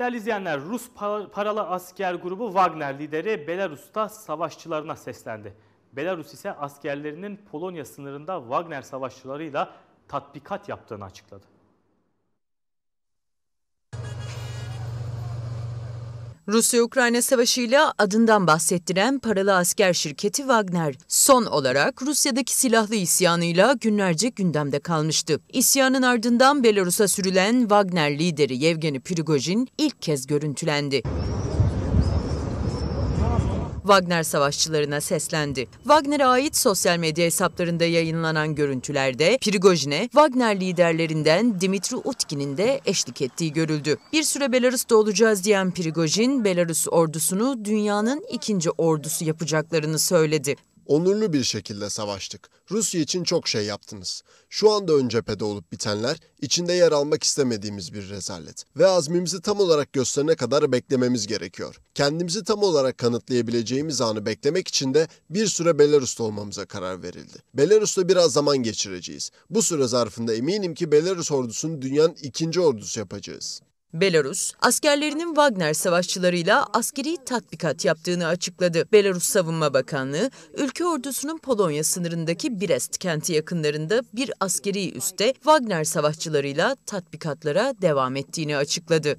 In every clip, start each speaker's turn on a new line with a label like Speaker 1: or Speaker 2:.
Speaker 1: Değerli izleyenler, Rus paralı asker grubu Wagner lideri Belarus'ta savaşçılarına seslendi. Belarus ise askerlerinin Polonya sınırında Wagner savaşçılarıyla tatbikat yaptığını açıkladı.
Speaker 2: Rusya-Ukrayna savaşıyla adından bahsettiren paralı asker şirketi Wagner, son olarak Rusya'daki silahlı isyanıyla günlerce gündemde kalmıştı. İsyanın ardından Belarus'a sürülen Wagner lideri Yevgeni Prigojin ilk kez görüntülendi. Wagner savaşçılarına seslendi. Wagner'e ait sosyal medya hesaplarında yayınlanan görüntülerde Prigojin'e Wagner liderlerinden Dimitri Utkin'in de eşlik ettiği görüldü. Bir süre Belarus'ta olacağız diyen Prigojin, Belarus ordusunu dünyanın ikinci ordusu
Speaker 3: yapacaklarını söyledi. Onurlu bir şekilde savaştık. Rusya için çok şey yaptınız. Şu anda ön cephede olup bitenler içinde yer almak istemediğimiz bir rezalet. Ve azmimizi tam olarak gösterene kadar beklememiz gerekiyor. Kendimizi tam olarak kanıtlayabileceğimiz anı beklemek için de bir süre Belarus'ta olmamıza karar verildi. Belarus'ta biraz zaman geçireceğiz. Bu süre zarfında eminim ki Belarus ordusunu dünyanın ikinci ordusu yapacağız.
Speaker 2: Belarus, askerlerinin Wagner savaşçılarıyla askeri tatbikat yaptığını açıkladı. Belarus Savunma Bakanlığı, ülke ordusunun Polonya sınırındaki Brest kenti yakınlarında bir askeri üste Wagner savaşçılarıyla tatbikatlara devam ettiğini açıkladı.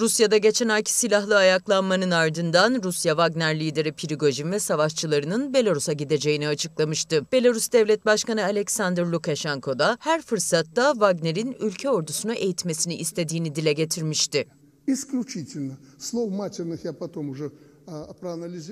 Speaker 2: Rusya'da geçen ayki silahlı ayaklanmanın ardından Rusya Wagner lideri Prigojin ve savaşçılarının Belarus'a gideceğini açıklamıştı. Belarus Devlet Başkanı Alexander Lukashenko da her fırsatta Wagner'in ülke ordusunu eğitmesini istediğini dile getirmişti.